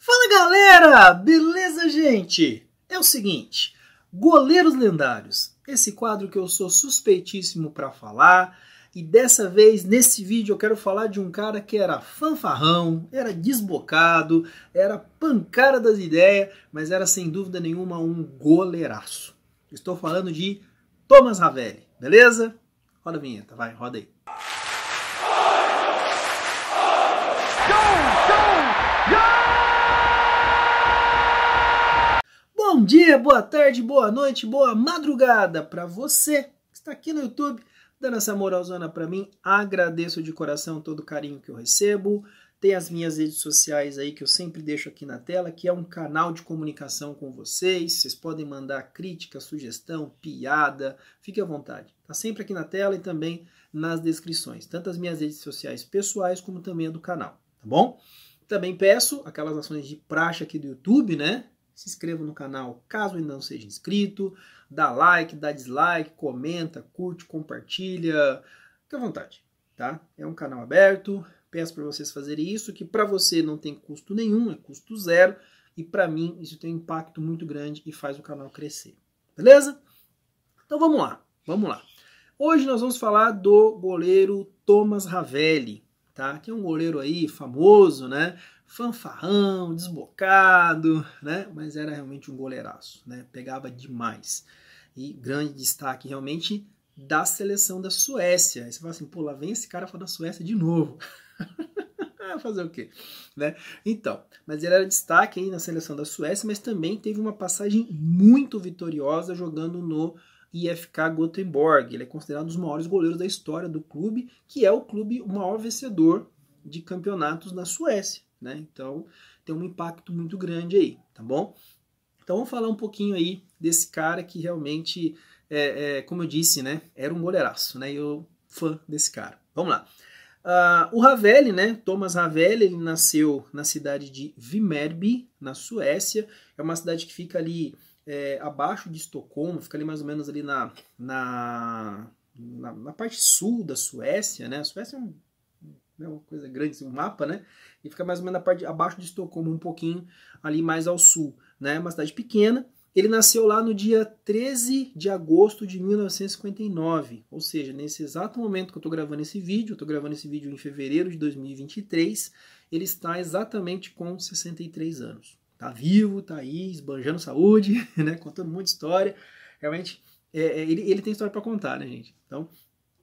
Fala galera, beleza gente? É o seguinte, goleiros lendários, esse quadro que eu sou suspeitíssimo para falar, e dessa vez nesse vídeo eu quero falar de um cara que era fanfarrão, era desbocado, era pancada das ideias, mas era sem dúvida nenhuma um goleiraço. Estou falando de Thomas Ravelli, beleza? Roda a vinheta, vai, roda aí. dia, boa tarde, boa noite, boa madrugada para você que está aqui no YouTube dando essa moralzona para mim. Agradeço de coração todo o carinho que eu recebo. Tem as minhas redes sociais aí que eu sempre deixo aqui na tela, que é um canal de comunicação com vocês. Vocês podem mandar crítica, sugestão, piada, fique à vontade. Tá sempre aqui na tela e também nas descrições, tanto as minhas redes sociais pessoais como também a do canal, tá bom? Também peço aquelas ações de praxe aqui do YouTube, né? se inscreva no canal caso ainda não seja inscrito, dá like, dá dislike, comenta, curte, compartilha, fica à vontade, tá? É um canal aberto, peço para vocês fazerem isso, que para você não tem custo nenhum, é custo zero, e para mim isso tem um impacto muito grande e faz o canal crescer, beleza? Então vamos lá, vamos lá. Hoje nós vamos falar do goleiro Thomas Ravelli, tá? Que é um goleiro aí famoso, né? fanfarrão, desbocado, né? Mas era realmente um goleiraço, né? Pegava demais. E grande destaque realmente da seleção da Suécia. Aí você fala assim, pô, lá vem esse cara falar da Suécia de novo. Ah, fazer o quê? Né? Então, mas ele era destaque aí na seleção da Suécia, mas também teve uma passagem muito vitoriosa jogando no IFK Gothenburg. Ele é considerado um dos maiores goleiros da história do clube, que é o clube o maior vencedor de campeonatos na Suécia né? Então tem um impacto muito grande aí, tá bom? Então vamos falar um pouquinho aí desse cara que realmente, é, é, como eu disse, né, era um goleiraço, né? Eu fã desse cara. Vamos lá. Uh, o Ravelli, né, Thomas Ravelli, ele nasceu na cidade de Vimmerby, na Suécia. É uma cidade que fica ali é, abaixo de Estocolmo, fica ali mais ou menos ali na, na, na, na parte sul da Suécia, né? A Suécia é um né, uma coisa grande, assim, um mapa, né? E fica mais ou menos na parte de, abaixo de Estocolmo, um pouquinho ali mais ao sul, né? Uma cidade pequena. Ele nasceu lá no dia 13 de agosto de 1959, ou seja, nesse exato momento que eu estou gravando esse vídeo, eu estou gravando esse vídeo em fevereiro de 2023, ele está exatamente com 63 anos. Tá vivo, tá aí, esbanjando saúde, né? contando muita história. Realmente, é, é ele, ele tem história para contar, né, gente? Então,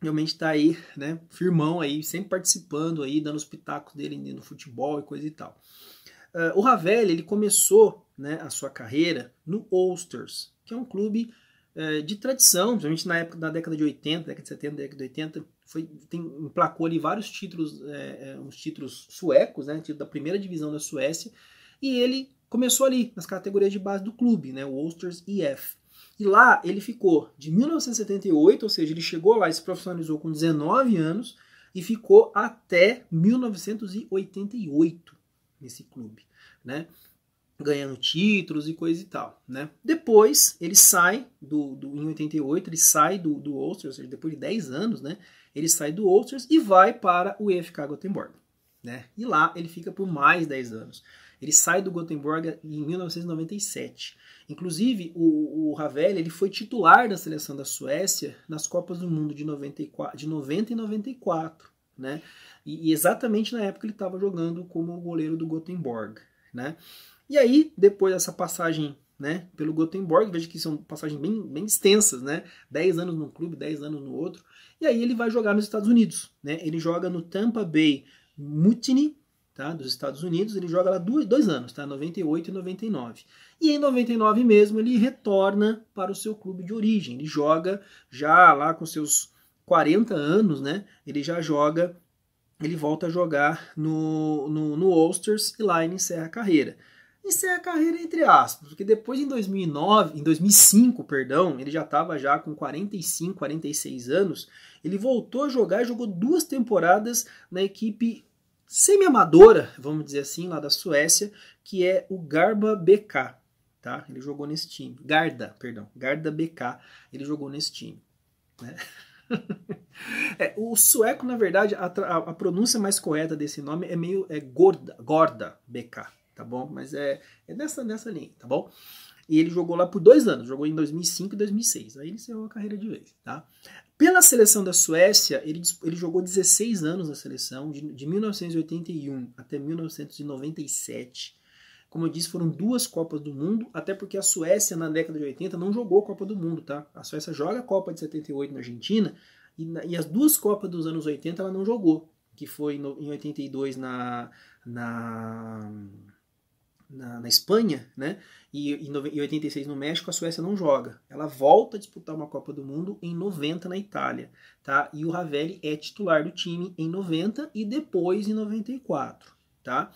realmente está aí, né, firmão aí, sempre participando aí, dando os pitacos dele no futebol e coisa e tal. Uh, o Ravel ele começou, né, a sua carreira no Ulsters, que é um clube uh, de tradição, principalmente na época da década de 80, década de 70, década de 80, foi, tem, emplacou ali vários títulos, é, uns títulos suecos, né, título da primeira divisão da Suécia, e ele começou ali, nas categorias de base do clube, né, o Ulsters IF. E lá ele ficou de 1978, ou seja, ele chegou lá e se profissionalizou com 19 anos e ficou até 1988 nesse clube, né? Ganhando títulos e coisa e tal, né? Depois ele sai do, do em 88, ele sai do, do Ulster, ou seja, depois de 10 anos, né? Ele sai do Ulster e vai para o EFK Gothenburg, né? E lá ele fica por mais 10 anos. Ele sai do Gothenburg em 1997. Inclusive, o, o Ravel ele foi titular da seleção da Suécia nas Copas do Mundo de 94, de 90 e 94, né? E, e exatamente na época ele estava jogando como goleiro do Gothenburg, né? E aí, depois dessa passagem né, pelo Gothenburg, veja que são passagens bem, bem extensas, né? 10 anos num clube, 10 anos no outro. E aí ele vai jogar nos Estados Unidos, né? Ele joga no Tampa Bay Mutiny, tá, dos Estados Unidos. Ele joga lá dois, dois anos, tá, 98 e 99. E em 99 mesmo ele retorna para o seu clube de origem. Ele joga já lá com seus 40 anos, né? Ele já joga, ele volta a jogar no, no, no e lá ele encerra a carreira encerra a carreira entre aspas, porque depois em 2009, em 2005, perdão, ele já estava já com 45, 46 anos, ele voltou a jogar, jogou duas temporadas na equipe semi-amadora, vamos dizer assim, lá da Suécia, que é o Garba BK. Tá? Ele jogou nesse time. Garda, perdão. Garda BK, ele jogou nesse time. Né? é, o sueco, na verdade, a, a, a, pronúncia mais correta desse nome é meio é gorda, gorda BK, tá bom? Mas é, é nessa, nessa linha, tá bom? E ele jogou lá por dois anos, jogou em 2005 e 2006. Aí ele encerrou a carreira de vez, tá? Pela seleção da Suécia, ele, ele jogou 16 anos na seleção, de, de 1981 até 1997. Como eu disse, foram duas Copas do Mundo, até porque a Suécia na década de 80 não jogou Copa do Mundo, tá? A Suécia joga a Copa de 78 na Argentina e, na, e as duas Copas dos anos 80 ela não jogou, que foi no, em 82 na, na na, na Espanha, né? E em 86 no México, a Suécia não joga. Ela volta a disputar uma Copa do Mundo em 90 na Itália, tá? E o Ravelli é titular do time em 90 e depois em 94, tá?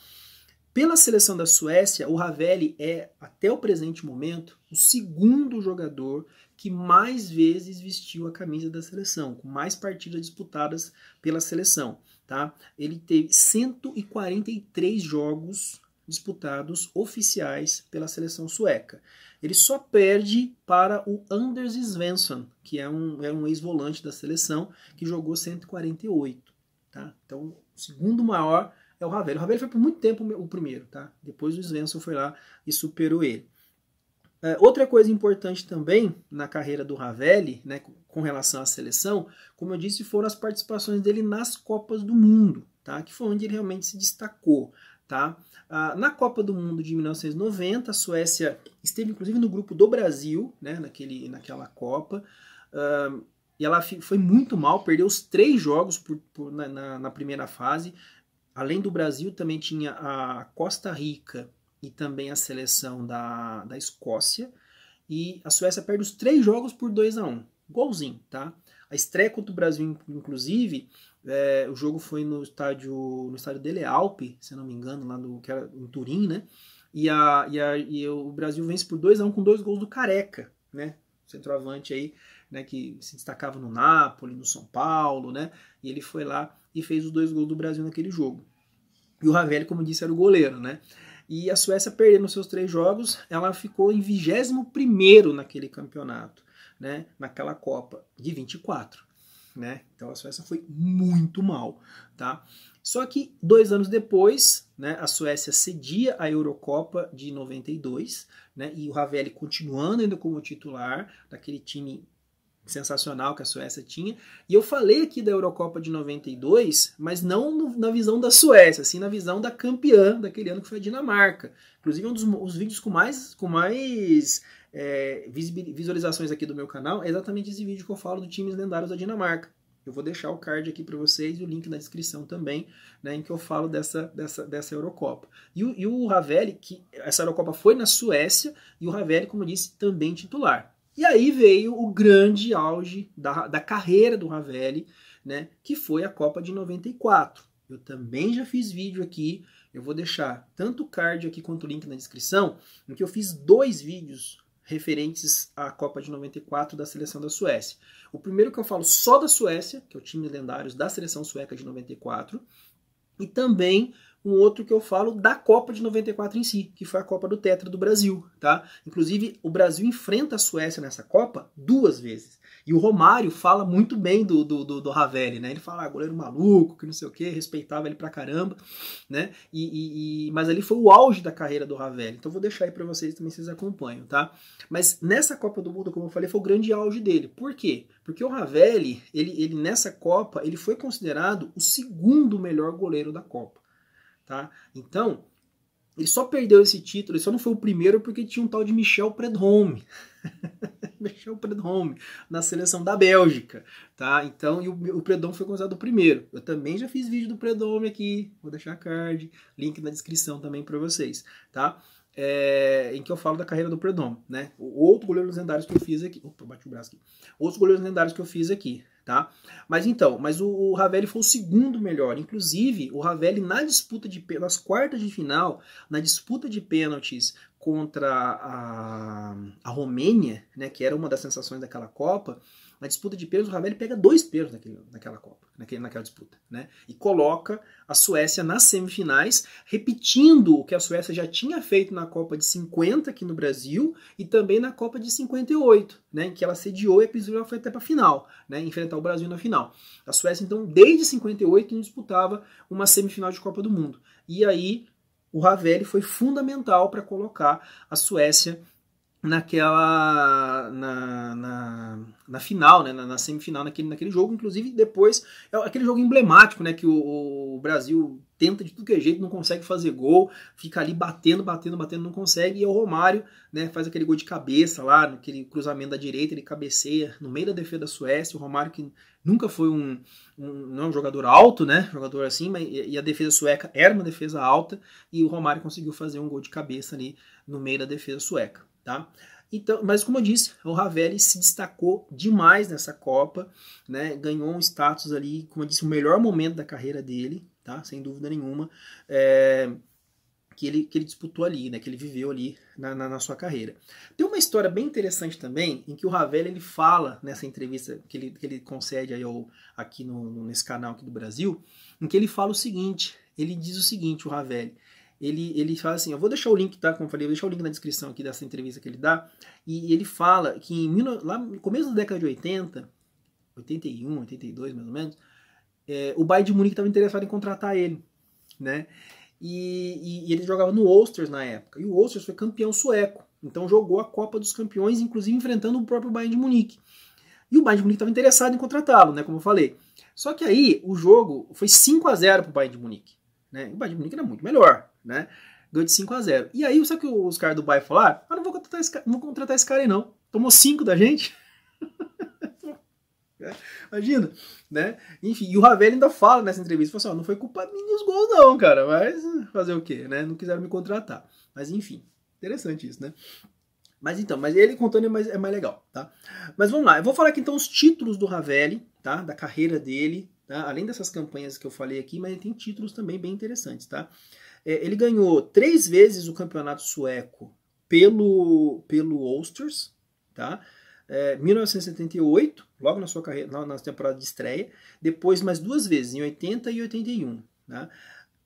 Pela seleção da Suécia, o Ravelli é, até o presente momento, o segundo jogador que mais vezes vestiu a camisa da seleção, com mais partidas disputadas pela seleção. Tá? Ele teve 143 jogos disputados oficiais pela seleção sueca. Ele só perde para o Anders Svensson, que é um, é um ex-volante da seleção, que jogou 148. Tá? Então, o segundo maior é o Ravel. O Ravel foi por muito tempo o primeiro, tá? Depois o Svensson foi lá e superou ele. É, outra coisa importante também na carreira do Ravelli, né, com relação à seleção, como eu disse, foram as participações dele nas Copas do Mundo, tá? que foi onde ele realmente se destacou. Tá? Ah, na Copa do Mundo de 1990, a Suécia esteve inclusive no grupo do Brasil, né, naquele, naquela Copa, e ela foi muito mal, perdeu os três jogos por, por, na, na primeira fase. Além do Brasil, também tinha a Costa Rica e também a seleção da, da Escócia. E a Suécia perde os três jogos por 2 a 1 um. Igualzinho, tá? A estreia contra o Brasil, inclusive, é, o jogo foi no estádio no estádio Dele Alpe, se não me engano, lá no, que era em Turim, né? E, a, e, a, e o Brasil vence por 2 a 1 um, com dois gols do Careca, né? Centroavante aí, né, que se destacava no Napoli, no São Paulo, né? E ele foi lá e fez os dois gols do Brasil naquele jogo. E o Ravelli, como disse, era o goleiro, né? E a Suécia perdendo seus três jogos, ela ficou em 21 naquele campeonato né, naquela Copa de 24. Né? Então a Suécia foi muito mal, tá? Só que dois anos depois, né, a Suécia cedia a Eurocopa de 92, né, e o Ravelli continuando ainda como titular daquele time sensacional que a Suécia tinha. E eu falei aqui da Eurocopa de 92, mas não no, na visão da Suécia, assim na visão da campeã daquele ano que foi a Dinamarca. Inclusive um dos vídeos com mais com mais é, visualizações aqui do meu canal, é exatamente esse vídeo que eu falo do times lendários da Dinamarca. Eu vou deixar o card aqui para vocês e o link na descrição também, né, em que eu falo dessa, dessa, dessa Eurocopa. E o, e o Ravelli, que essa Eurocopa foi na Suécia, e o Ravelli, como eu disse, também titular. E aí veio o grande auge da, da carreira do Ravelli, né, que foi a Copa de 94. Eu também já fiz vídeo aqui, eu vou deixar tanto o card aqui quanto o link na descrição, em que eu fiz dois vídeos referentes à Copa de 94 da seleção da Suécia. O primeiro que eu falo só da Suécia, que é o time lendários da seleção sueca de 94, e também um outro que eu falo da Copa de 94 em si, que foi a Copa do Tetra do Brasil, tá? Inclusive, o Brasil enfrenta a Suécia nessa Copa duas vezes. E o Romário fala muito bem do, do, do, do Ravelli, né? Ele fala, ah, goleiro maluco, que não sei o que, respeitava ele pra caramba, né? E, e, e, mas ali foi o auge da carreira do Ravelli. Então vou deixar aí pra vocês também, vocês acompanham, tá? Mas nessa Copa do Mundo, como eu falei, foi o grande auge dele. Por quê? Porque o Ravelli, ele, ele nessa Copa, ele foi considerado o segundo melhor goleiro da Copa. Tá? Então, ele só perdeu esse título, ele só não foi o primeiro porque tinha um tal de Michel Predhomme. Michel Predhomme, na seleção da Bélgica, tá? Então, e o, o Predhomme foi considerado o primeiro. Eu também já fiz vídeo do Predhomme aqui, vou deixar a card, link na descrição também para vocês, tá? É, em que eu falo da carreira do Predhomme, né? Outro goleiro lendários que eu fiz aqui, opa, bati o braço aqui. Outros goleiros lendários que eu fiz aqui, tá? Mas então, mas o, o, Ravelli foi o segundo melhor. Inclusive, o Ravelli na disputa de nas quartas de final, na disputa de pênaltis contra a, a Romênia, né, que era uma das sensações daquela Copa, na disputa de pesos, o Ravelli pega dois pesos naquele, naquela Copa, naquele, naquela disputa, né? E coloca a Suécia nas semifinais, repetindo o que a Suécia já tinha feito na Copa de 50 aqui no Brasil e também na Copa de 58, né? Em que ela sediou e a Península foi até para a final, né? Enfrentar o Brasil na final. A Suécia, então, desde 58 não disputava uma semifinal de Copa do Mundo. E aí o Ravelli foi fundamental para colocar a Suécia naquela na, na, na, final, né, na, na, semifinal, naquele, naquele jogo, inclusive depois, é aquele jogo emblemático, né, que o, o, Brasil tenta de tudo que é jeito, não consegue fazer gol, fica ali batendo, batendo, batendo, não consegue, e é o Romário, né, faz aquele gol de cabeça lá, naquele cruzamento da direita, ele cabeceia no meio da defesa da Suécia, o Romário que nunca foi um, um não é um jogador alto, né, jogador assim, mas, e a defesa sueca era uma defesa alta, e o Romário conseguiu fazer um gol de cabeça ali no meio da defesa sueca tá? Então, mas como eu disse, o Ravelli se destacou demais nessa Copa, né? Ganhou um status ali, como eu disse, o melhor momento da carreira dele, tá? Sem dúvida nenhuma, é, que ele que ele disputou ali, né? Que ele viveu ali na, na, na, sua carreira. Tem uma história bem interessante também, em que o Ravelli ele fala nessa entrevista que ele, que ele concede aí ao, aqui no, nesse canal aqui do Brasil, em que ele fala o seguinte, ele diz o seguinte, o Ravelli, ele, ele fala assim, eu vou deixar o link, tá? Como eu falei, eu vou deixar o link na descrição aqui dessa entrevista que ele dá. E ele fala que em, lá no começo da década de 80, 81, 82 mais ou menos, é, o Bayern de Munique estava interessado em contratar ele, né? E, e, e ele jogava no Osters na época. E o Osters foi campeão sueco. Então jogou a Copa dos Campeões, inclusive enfrentando o próprio Bayern de Munique. E o Bayern de Munique estava interessado em contratá-lo, né? Como eu falei. Só que aí o jogo foi 5 a 0 para o Bayern de Munique. Né? O Bayern de Munique era muito melhor, né? Ganhou de 5 a 0 E aí, sabe o que os caras do Bayern falaram? Ah, não vou contratar esse cara, não vou contratar esse cara aí, não. Tomou 5 da gente. Imagina, né? Enfim, e o Ravel ainda fala nessa entrevista, assim, ó, não foi culpa minha os gols não, cara, mas fazer o quê, né? Não quiseram me contratar. Mas enfim, interessante isso, né? Mas então, mas ele contando é mais, é mais legal, tá? Mas vamos lá, eu vou falar aqui então os títulos do Ravelli, tá? Da carreira dele, Tá? Além dessas campanhas que eu falei aqui, mas ele tem títulos também bem interessantes. Tá? É, ele ganhou três vezes o campeonato sueco pelo, pelo Ulsters, tá? É, 1978, logo na sua carreira, na, na, temporada de estreia, depois mais duas vezes, em 80 e 81. Tá?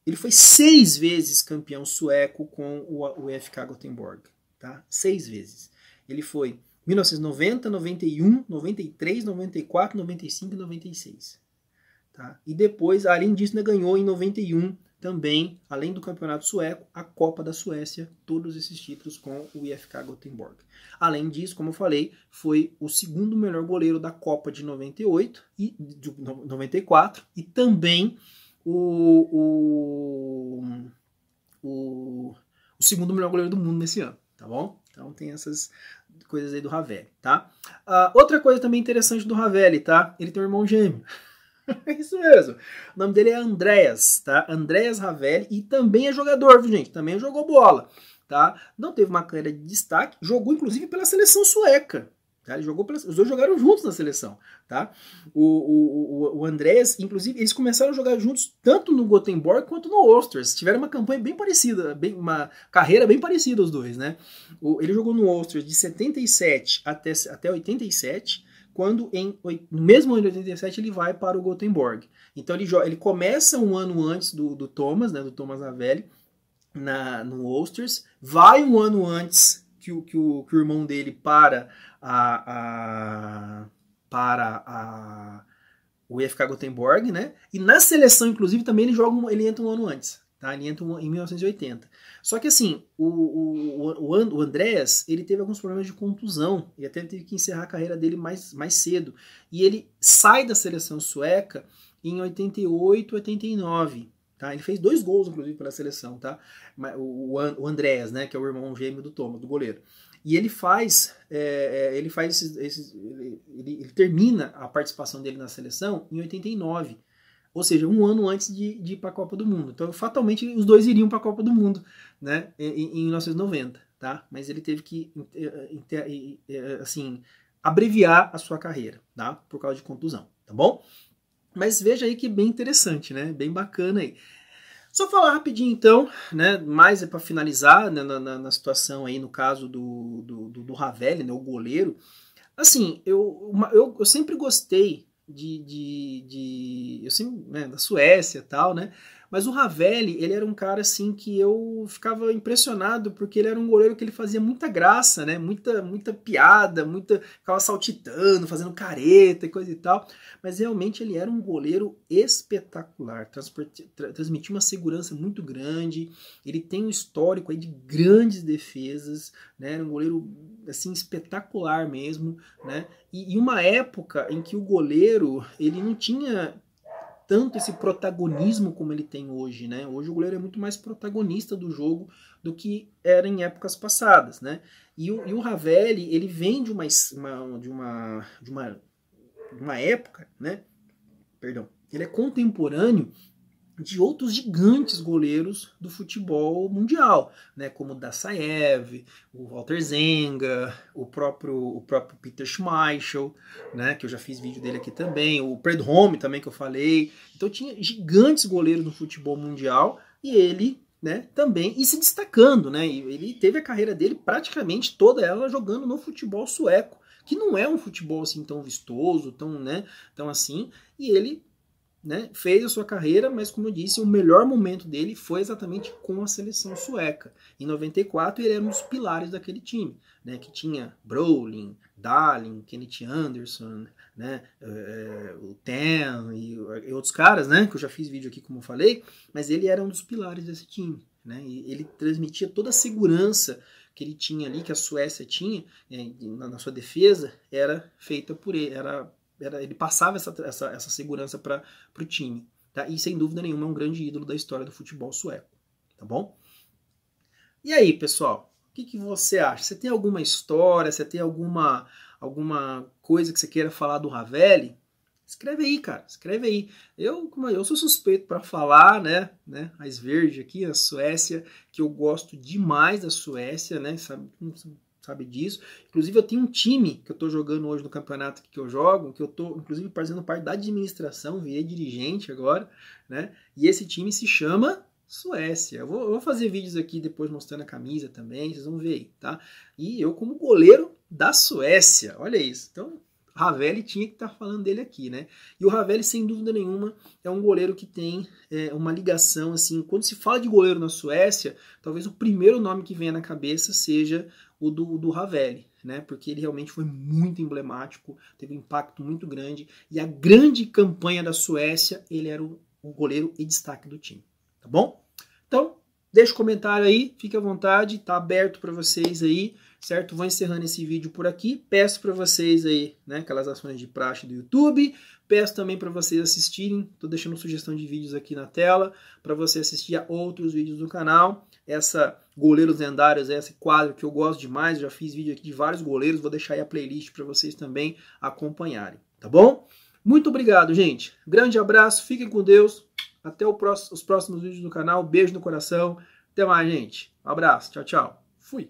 Ele foi seis vezes campeão sueco com o, UFK FK Gothenburg. Tá? Seis vezes. Ele foi 1990, 91, 93, 94, 95 e 96. Tá? E depois, além disso, ainda ganhou em 91 também, além do campeonato sueco, a Copa da Suécia, todos esses títulos com o IFK Gothenburg. Além disso, como eu falei, foi o segundo melhor goleiro da Copa de 98 e de 94 e também o, o, o, o segundo melhor goleiro do mundo nesse ano, tá bom? Então tem essas coisas aí do Ravelli, tá? Uh, outra coisa também interessante do Ravelli, tá? Ele tem um irmão gêmeo. é isso mesmo. O nome dele é Andréas, tá? Andréas Ravelli e também é jogador, viu, gente? Também jogou bola, tá? Não teve uma carreira de destaque, jogou inclusive pela seleção sueca. Tá? Ele jogou pela... Os dois jogaram juntos na seleção, tá? O, o, o, o inclusive, eles começaram a jogar juntos tanto no Gothenburg quanto no Osters. Tiveram uma campanha bem parecida, bem, uma carreira bem parecida os dois, né? O, ele jogou no Osters de 77 até, até 87, quando em, no mesmo ano de 87 ele vai para o Gothenburg. Então ele, ele começa um ano antes do, do Thomas, né, do Thomas Avelli, na, no Ulsters, vai um ano antes que o, que o, que o irmão dele para a, a para a, o IFK Gothenburg, né? E na seleção, inclusive, também ele joga, ele entra um ano antes. Tá? Ele entra em 1980. Só que assim, o, o, o Andréas, ele teve alguns problemas de contusão, e até teve que encerrar a carreira dele mais, mais cedo. E ele sai da seleção sueca em 88, 89. Tá? Ele fez dois gols, inclusive, pela seleção, tá? O, o Andréas, né, que é o irmão gêmeo do Thomas, do goleiro. E ele faz, é, é ele faz esses, esses ele, ele termina a participação dele na seleção em 89. Ou seja, um ano antes de, de ir para a Copa do Mundo. Então, fatalmente, os dois iriam para a Copa do Mundo, né? Em, em 1990, tá? Mas ele teve que, eh, eh, eh, assim, abreviar a sua carreira, tá? Por causa de contusão, tá bom? Mas veja aí que bem interessante, né? Bem bacana aí. Só falar rapidinho então, né? Mais é para finalizar né, na, na, na, situação aí no caso do do, do, do Ravelli, né? O goleiro. Assim, eu, eu, eu sempre gostei de, de, de eu né, da Suécia e tal, né? Mas o Ravelli, ele era um cara assim que eu ficava impressionado porque ele era um goleiro que ele fazia muita graça, né? Muita muita piada, muita ficava saltitando, fazendo careta e coisa e tal. Mas realmente ele era um goleiro espetacular, transmitia uma segurança muito grande. Ele tem um histórico aí de grandes defesas, né? Era um goleiro assim espetacular mesmo, né? E, e uma época em que o goleiro ele não tinha tanto esse protagonismo como ele tem hoje, né? Hoje o goleiro é muito mais protagonista do jogo do que era em épocas passadas, né? E o, e o Ravelli, ele vem de uma, uma, de uma, de uma, de uma época, né? Perdão, ele é contemporâneo de outros gigantes goleiros do futebol mundial, né, como o Dassaev, o Walter Zenga, o próprio, o próprio Peter Schmeichel, né, que eu já fiz vídeo dele aqui também, o Fred Home também que eu falei. Então tinha gigantes goleiros do futebol mundial e ele, né, também e se destacando, né? Ele teve a carreira dele praticamente toda ela jogando no futebol sueco, que não é um futebol assim tão vistoso, tão, né, tão assim, e ele né, fez a sua carreira, mas como eu disse, o melhor momento dele foi exatamente com a seleção sueca. Em 94 ele era um dos pilares daquele time, né, que tinha Brolin, Dahlin, Kenneth Anderson, né, é, o Tem e, e, outros caras, né, que eu já fiz vídeo aqui como eu falei, mas ele era um dos pilares desse time, né, e ele transmitia toda a segurança que ele tinha ali, que a Suécia tinha eh, na, na sua defesa, era feita por ele, era era, ele passava essa, essa, essa segurança para o time. Tá? E sem dúvida nenhuma é um grande ídolo da história do futebol sueco. Tá bom? E aí, pessoal? O que, que você acha? Você tem alguma história? Você tem alguma, alguma coisa que você queira falar do Ravelli? Escreve aí, cara. Escreve aí. Eu, eu sou suspeito para falar, né, né? As verde aqui, a Suécia, que eu gosto demais da Suécia, né? Sabe, sabe disso. Inclusive, eu tenho um time que eu estou jogando hoje no campeonato que eu jogo, que eu estou, inclusive, fazendo parte da administração, virei dirigente agora, né? E esse time se chama Suécia. Eu vou, eu vou fazer vídeos aqui depois mostrando a camisa também, vocês vão ver aí, tá? E eu como goleiro da Suécia, olha isso. Então, Ravelli tinha que estar tá falando dele aqui, né? E o Ravelli, sem dúvida nenhuma, é um goleiro que tem é, uma ligação, assim, quando se fala de goleiro na Suécia, talvez o primeiro nome que venha na cabeça seja o do, do Ravelli, né? Porque ele realmente foi muito emblemático, teve um impacto muito grande e a grande campanha da Suécia, ele era o, o goleiro e destaque do time, tá bom? Então, deixa o comentário aí, fique à vontade, tá aberto para vocês aí certo? Vou encerrando esse vídeo por aqui. Peço para vocês aí, né, aquelas ações de praxe do YouTube. Peço também para vocês assistirem, tô deixando sugestão de vídeos aqui na tela para você assistir a outros vídeos do canal. Essa goleiros lendários, é esse quadro que eu gosto demais, já fiz vídeo aqui de vários goleiros, vou deixar aí a playlist para vocês também acompanharem, tá bom? Muito obrigado, gente. Grande abraço, fiquem com Deus. Até próximo, os próximos vídeos do canal. Beijo no coração. Até mais, gente. Um abraço. Tchau, tchau. Fui.